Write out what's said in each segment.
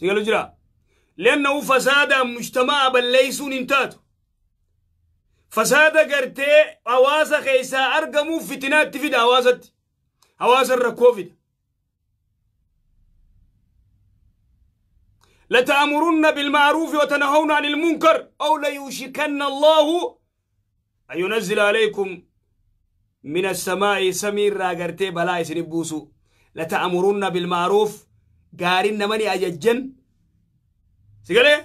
سيقول جرا لأنه فساد مجتمع بل ليسون انتاتو فساد قرتي أواسا خيسا أرقمو فتنات تفيد أواسات أواسا الركوفيد لتأمرن بالمعروف وتنهون عن المنكر أو ليوشكن الله أن ينزل عليكم من السماء سمير راقرتي بلا يسنبوسو لتأمرن بالمعروف gaariin namani ajajjan sigalee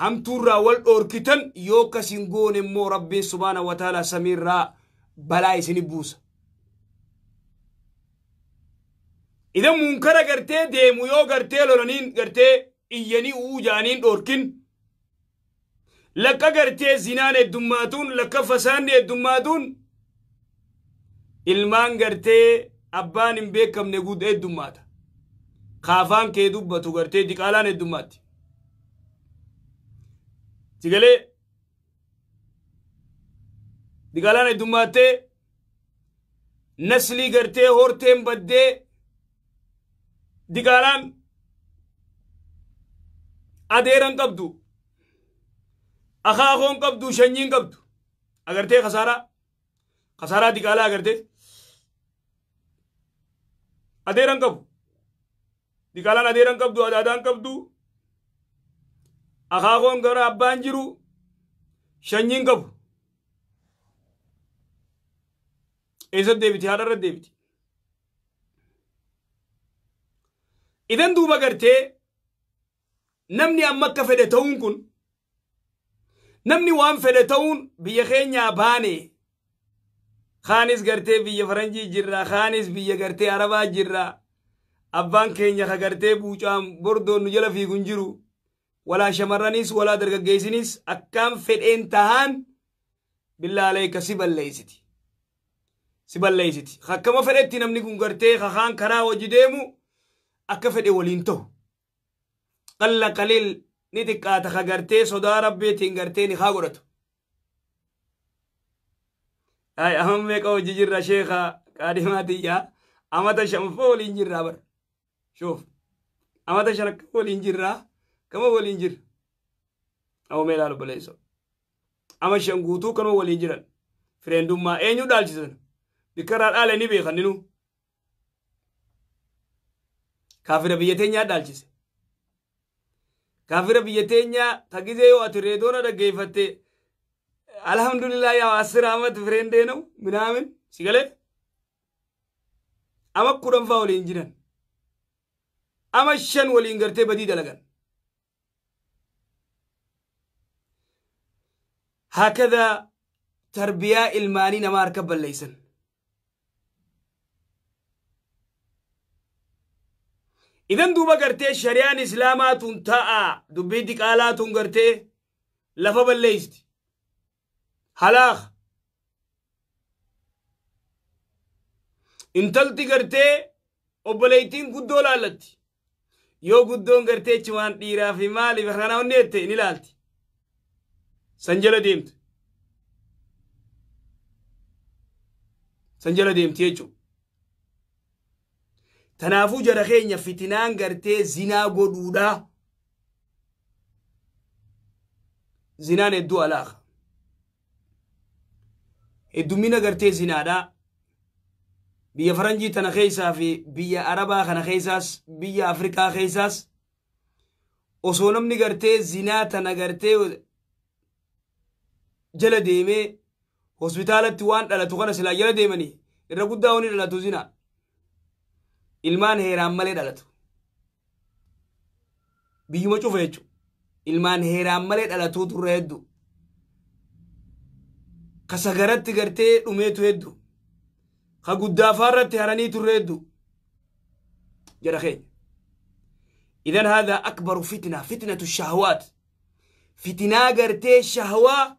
hamtuurraa wal dhoorkitan yoo kasiin goone immoo rabbiin subhaana wataalaa samiirraa balaa isini buusa. Idan munkara gartee deemu yoo gartee lolaniin gartee iyyanii uujaaniin dhoorkin lakka gartee zinaan heddummaatuun lakka fasaanni heddummaatuun ilmaan gartee abbaan hin beekamne guutuu heddummaata. kaafaan kee dubbatu gartee diqaalaan heddummaatti. Sigalee diqaalaan heddummaattee naslii gartee horteen baddee diqaalaan adeeran qabdu akaakoon qabdu shanyiin qabdu agartee kasaaraa kasaaraa diqaalaa agartee adeeran qabu. Diqaalaan adeeran qabdu adaadaan qabdu akaakoon gara abbaan jiru shanyiin qabu. Eessatti deebiti haadharratti deebiti. Idan duuba gartee namni amma akka fedhe ta'uun kun namni waan fedhe ta'uun biyya keenyaa baane kaanis gartee biyya faranjii jirra kaanis biyya gartee arabaa jirra. abbaan keenya kagartee buucaan bordoon nu jala fiigu hin jiru walaa shamarraniis walaa dargaggeessinis akkaan fedheen tahaan billaa aleeka si balleeysiti si balleeysiti akkama fedhetti namni kun gartee kakaan karaa hojii deemu akka fedhe waliin ta'u qalla qaliil ni xiqqaata kagartee sodaa rabbeetiin gartee ni haa godhatu amma meeqa hojii jirra sheeka qaadimaatii yaa amata shanfoo waliin jirra bara Shuf, amata shan akka waliin jirraa kama waliin jirra. Dhawamee ilaala obboleessa. Ama shan guutuu kanuma waliin jiran fireendummaa eenyu dhaalchisan bikkaraa dhaale ni beekan ninu. Kaafira biyya teenyaa dhaalchise. Kaafira biyya teenyaa ka gizee yoo ati reedoona dhaggeeffatte alhamdulillah yaa asiraamat fireen deenau minaamin si galee. Ama kudhan faa waliin jiran. ama shan waliin gartee badii dalagan haakadaa tarbiyaa ilmaanii nama harka balleeysan idan duba gartee shariyaan islaamaa ta'a dubbii diqaalaa gartee lafa balleeysti halaaq intalti gartee obboleeytiin guddoo laallatti yoo guddoon garteechi waan dhiiraaf maaliif kana onni ette in ilaalti san jala deemtu san jala deemti jechuudha. Tanaafuu jara keenya fitinaan gartee zinaa godhuudha. Zinaan hedduu alaaka. Heddumina gartee zinaadhaa. biyya faranjii tana keessaa fi biyya arabaa kana keessaas biyya afrikaa keessaas osoo namni gartee zinaa tana gartee jala deemee hospitaalatti waan dhalatu kana silaa jala deemanii irra guddaa wani dhalatu zinaa ilmaan heeraan malee dhalatu biyyuma cufa jechu ilmaan heeraan malee dhalatuu turre heddu kasagaratti gartee dhumeetu heddu إذا إذن هذا أكبر فتنة فتنة الشهوات فتنة قرتي الشهوة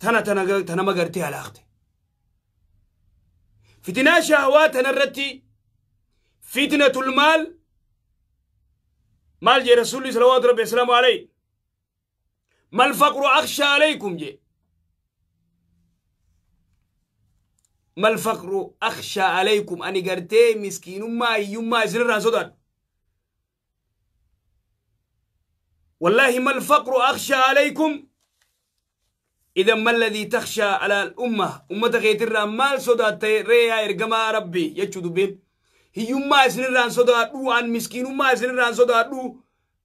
تنا تنا تنا ما قرتي على أختي فتنة شهوات أنا رتي فتنة المال مال جي رسول الله صلوات ربي وسلم عليه ما الفقر أخشى عليكم جي ما الفقر أخشى عليكم أني قرتي مسكين ما ما يسرر صدر والله ما الفقر أخشى عليكم إذا ما الذي تخشى على الأمة أمة غيت الرمال صدر ريا إرجما ربي يجود بين هي ما صدر سودات عن مسكين ما صدر سودات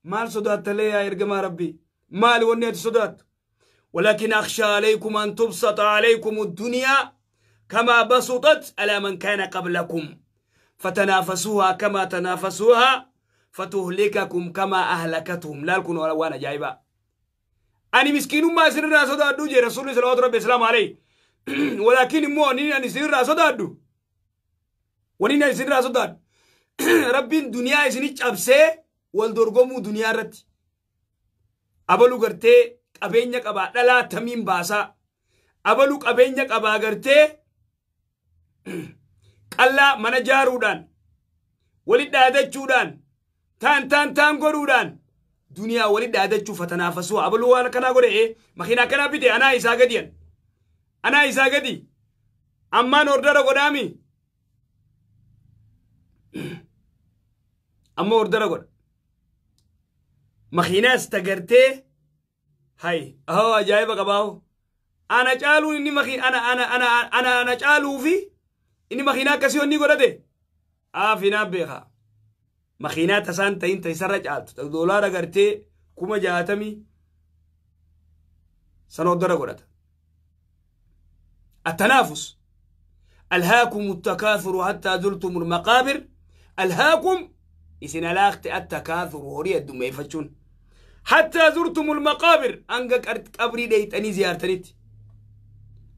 ما صدر ليا إرجما ربي مال ونيت صدر ولكن أخشى عليكم أن تبسط عليكم الدنيا كما بسطت على من كان قبلكم فتنافسوها كما تنافسوها فتهلككم كما أهلكتهم لا لكن ولا وانا جايبا أنا مسكين ما سر راسد أدو جي رسول صلى الله عليه وسلم عليه ولكن مو أني أني سر راسد أدو ونين أني سر راسد أدو ربي الدنيا إسني أبسه والدرجمو دنيا رت abaluu غرتي qabeenya qabaa dhalaa tamiin باسا abaluu qabeenya qabaa غرتي qallaa mana jaaruudhaan walit dhaadachuudhaan taan taan taan godhuudhaan duniyaa walit dhaadachuu fatanaafasuu abaluu waan akkanaa godhe e makiinaa akkanaa bite anaa isaa gadiyan anaa isaa gadi ammaan ordara godhaami amma ordara godha makiinaas tagartee hay ahoo ajaa'iba qabaaho ana caaluu inni makiin ana ana ana ana ana caaluufi ini makiinaa akkasii onni godhate aafinaa beeka makiinaa tasaan ta'in ta isarra caaltu doolaara gartee kuma jaatamii sanoodora godhata التنافس ألهاكم التكاثر حتى زرتم المقابر ألهاكم إسن لاخت التكاثر هوري الدم حتى زرتم المقابر أنك أرت قبري ديت أني زيارتنيت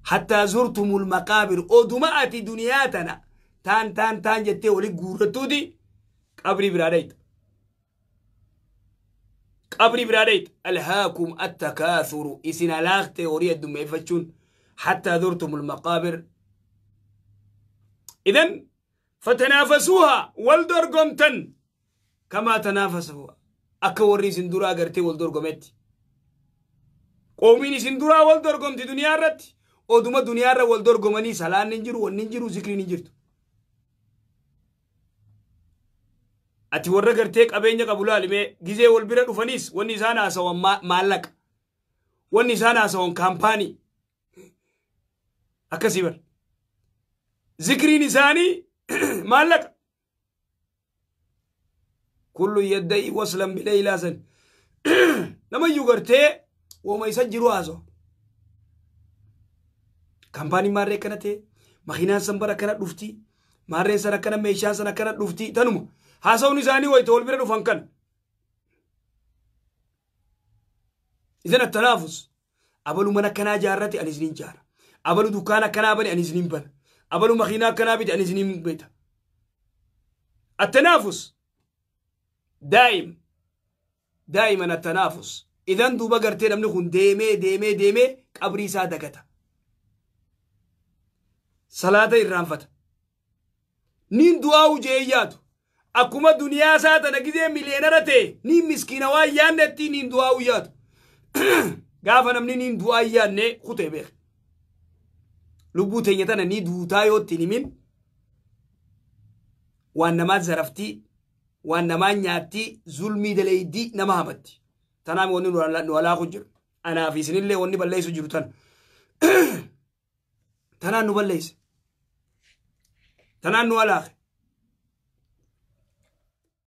حتى زرتم المقابر دمعت دنياتنا تان تان تان جتة ولي قورتو دي قبر براديت قبر براديت ألهاكم التكاثر إسنا لاغتي وري فتشون حتى زرتم المقابر إذن فتنافسوها قمتن كما تنافسوها أكوري warri قرتي والدور agartee wal dorgometti والدور isin دنيا wal oduma duniyaarra wal dorgomanii salaan hin jiru wanni hin jiru zikriin hin jirtu. Ati warra gartee qabeenya qabu laalimee gizee wal bira dhufaniis wanni isaan haasawan maallaqa wanni isaan haasawan kaampaanii akkasii bar. Zikriin isaanii maallaqa. Kullu yadda'i waslan bilee ilaasan. Namayyuu gartee wama isa jiru haasawa. kaampaaniin maarree akkana ta'e makiinaan san bara akkana dhufti maarreen san akkana meeshaan san akkana dhufti tanuma haasa'uun isaanii wayita wal bira dhufan kan. Isin attanaafus abalu mana kanaa jaarrate ani isiniin jaara abalu dukkaana akkanaa bane ani isiniin bana abalu makiinaa akkanaa bite ani isiniin bita. التنافس دائم دائما التنافس اذا دوبا قرتين امنخون ديمي ديمي ديمي قبري سادقتا salaata irraanfata nin du'aa jeeyyaatu akkuma duniyaa saatana gizee miliyeenara ta'e nin miskiina waan yaannetti nin du'aa yaatu gaafa namni nin du'aa yaanne kutee beeka lubbuu teenya tana ni duutaa yootti himin waan namaa zaraftii waan namaa nyaattii zulmii daleeydii nama hamatti tanaami wanni nu alaaku jiru anaa fi isinillee wanni balleessu jiru tana tanaan nu balleesse تنانو الاخر